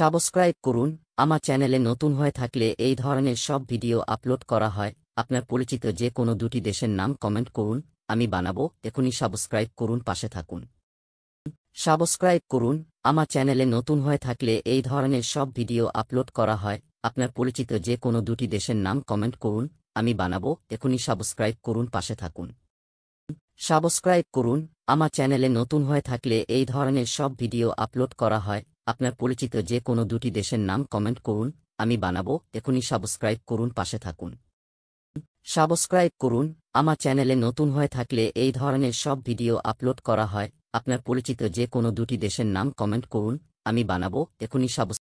subscribe করুন আমার চ্যানেলে নতুন হয়ে থাকলে এই ধরনের সব ভিডিও আপলোড করা হয় আপনার পরিচিত যে কোনো দুটি দেশের নাম কমেন্ট করুন আমি বানাবো এখনই সাবস্ক্রাইব করুন পাশে থাকুন সাবস্ক্রাইব করুন আমার চ্যানেলে নতুন হয়ে থাকলে এই ধরনের সব ভিডিও আপলোড করা হয় আপনার পরিচিত যে কোনো দুটি দেশের নাম কমেন্ট করুন আমি বানাবো এখনই সাবস্ক্রাইব করুন পাশে থাকুন সাবস্ক্রাইব করুন আমার চ্যানেলে নতুন হয়ে থাকলে এই ধরনের সব ভিডিও আপলোড করা হয় আপনার পরিচিত যে কোনো দুটি দেশের নাম কমেন্ট করুন আমি বানাবো এখনই সাবস্ক্রাইব করুন পাশে থাকুন সাবস্ক্রাইব করুন আমার চ্যানেলে নতুন হয়ে থাকলে এই ধরনের সব ভিডিও আপলোড করা হয় আপনার পরিচিত যে কোনো দুটি দেশের নাম কমেন্ট করুন আমি বানাবো এখনই সাবস্ক্রাইব